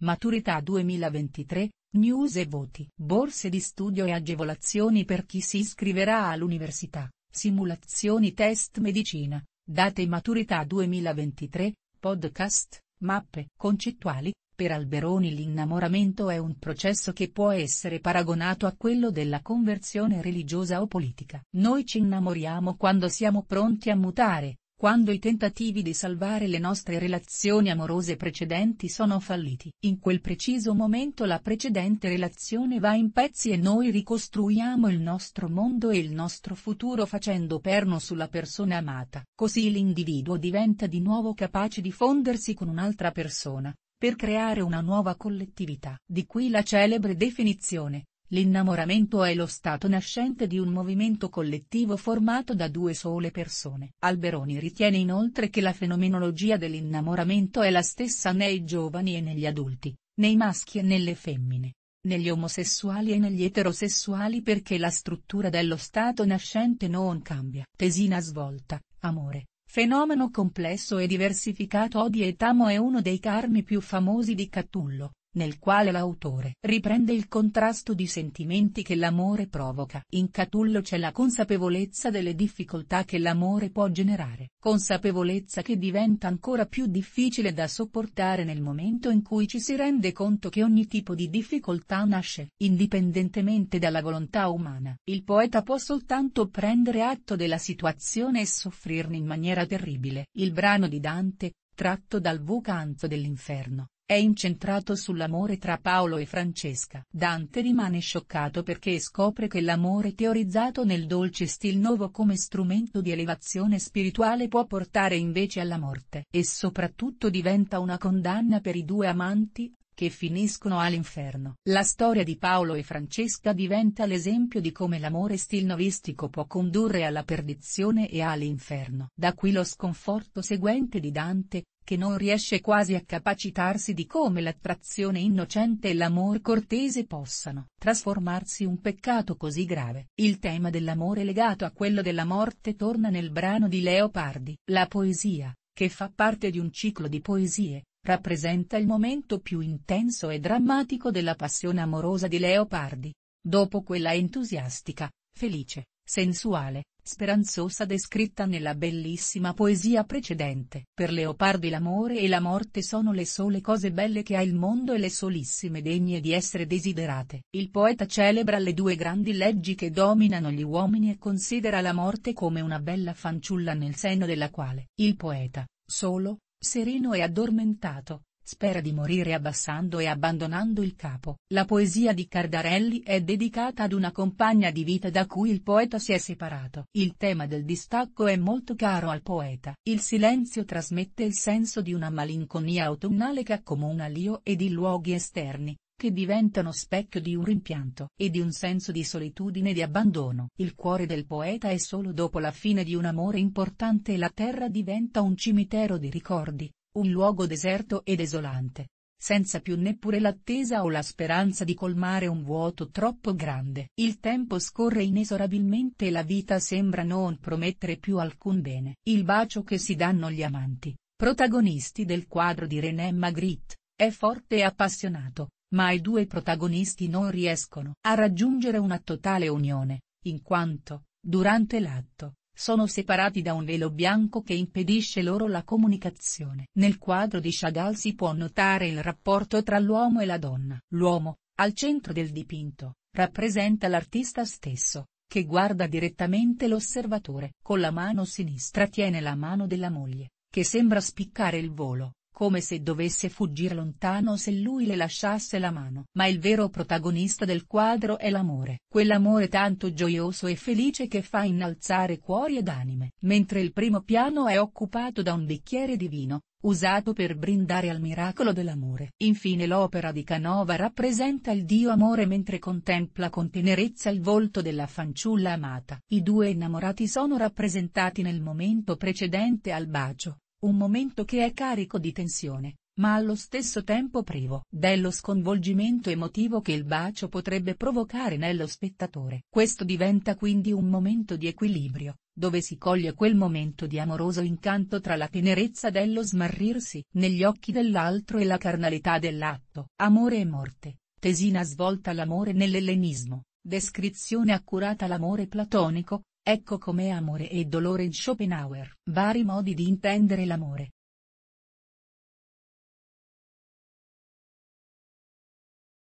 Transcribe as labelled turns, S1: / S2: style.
S1: Maturità 2023, news e voti. Borse di studio e agevolazioni per chi si iscriverà all'università, simulazioni test medicina, date maturità 2023, podcast, mappe concettuali. Per Alberoni l'innamoramento è un processo che può essere paragonato a quello della conversione religiosa o politica. Noi ci innamoriamo quando siamo pronti a mutare, quando i tentativi di salvare le nostre relazioni amorose precedenti sono falliti. In quel preciso momento la precedente relazione va in pezzi e noi ricostruiamo il nostro mondo e il nostro futuro facendo perno sulla persona amata. Così l'individuo diventa di nuovo capace di fondersi con un'altra persona, per creare una nuova collettività. Di qui la celebre definizione, L'innamoramento è lo stato nascente di un movimento collettivo formato da due sole persone. Alberoni ritiene inoltre che la fenomenologia dell'innamoramento è la stessa nei giovani e negli adulti, nei maschi e nelle femmine, negli omosessuali e negli eterosessuali perché la struttura dello stato nascente non cambia. Tesina svolta, amore. Fenomeno complesso e diversificato Odi e Tamo è uno dei carmi più famosi di Catullo, nel quale l'autore riprende il contrasto di sentimenti che l'amore provoca. In Catullo c'è la consapevolezza delle difficoltà che l'amore può generare, consapevolezza che diventa ancora più difficile da sopportare nel momento in cui ci si rende conto che ogni tipo di difficoltà nasce indipendentemente dalla volontà umana. Il poeta può soltanto prendere atto della situazione e soffrirne in maniera terribile. Il brano di Dante, tratto dal Vocanzo dell'Inferno, è incentrato sull'amore tra Paolo e Francesca. Dante rimane scioccato perché scopre che l'amore teorizzato nel dolce stil nuovo come strumento di elevazione spirituale può portare invece alla morte. E soprattutto diventa una condanna per i due amanti, che finiscono all'inferno. La storia di Paolo e Francesca diventa l'esempio di come l'amore stilnovistico può condurre alla perdizione e all'inferno. Da qui lo sconforto seguente di Dante, che non riesce quasi a capacitarsi di come l'attrazione innocente e l'amor cortese possano trasformarsi un peccato così grave. Il tema dell'amore legato a quello della morte torna nel brano di Leopardi. La poesia, che fa parte di un ciclo di poesie, rappresenta il momento più intenso e drammatico della passione amorosa di Leopardi. Dopo quella entusiastica, felice, sensuale, speranzosa descritta nella bellissima poesia precedente. Per Leopardi l'amore e la morte sono le sole cose belle che ha il mondo e le solissime degne di essere desiderate. Il poeta celebra le due grandi leggi che dominano gli uomini e considera la morte come una bella fanciulla nel seno della quale il poeta, solo, sereno e addormentato, spera di morire abbassando e abbandonando il capo. La poesia di Cardarelli è dedicata ad una compagna di vita da cui il poeta si è separato. Il tema del distacco è molto caro al poeta. Il silenzio trasmette il senso di una malinconia autunnale che accomuna l'io ed i luoghi esterni, che diventano specchio di un rimpianto e di un senso di solitudine e di abbandono. Il cuore del poeta è solo dopo la fine di un amore importante e la terra diventa un cimitero di ricordi, un luogo deserto e desolante, senza più neppure l'attesa o la speranza di colmare un vuoto troppo grande. Il tempo scorre inesorabilmente e la vita sembra non promettere più alcun bene. Il bacio che si danno gli amanti, protagonisti del quadro di René Magritte, è forte e appassionato, ma i due protagonisti non riescono a raggiungere una totale unione, in quanto, durante l'atto, sono separati da un velo bianco che impedisce loro la comunicazione. Nel quadro di Chagall si può notare il rapporto tra l'uomo e la donna. L'uomo, al centro del dipinto, rappresenta l'artista stesso, che guarda direttamente l'osservatore. Con la mano sinistra tiene la mano della moglie, che sembra spiccare il volo, come se dovesse fuggire lontano se lui le lasciasse la mano. Ma il vero protagonista del quadro è l'amore. Quell'amore tanto gioioso e felice che fa innalzare cuori ed anime. Mentre il primo piano è occupato da un bicchiere di vino, usato per brindare al miracolo dell'amore. Infine l'opera di Canova rappresenta il Dio amore mentre contempla con tenerezza il volto della fanciulla amata. I due innamorati sono rappresentati nel momento precedente al bacio, un momento che è carico di tensione, ma allo stesso tempo privo dello sconvolgimento emotivo che il bacio potrebbe provocare nello spettatore. Questo diventa quindi un momento di equilibrio, dove si coglie quel momento di amoroso incanto tra la tenerezza dello smarrirsi negli occhi dell'altro e la carnalità dell'atto. Amore e morte, tesina svolta l'amore nell'ellenismo, descrizione accurata l'amore platonico, Ecco com'è amore e dolore in Schopenhauer, vari modi di intendere l'amore.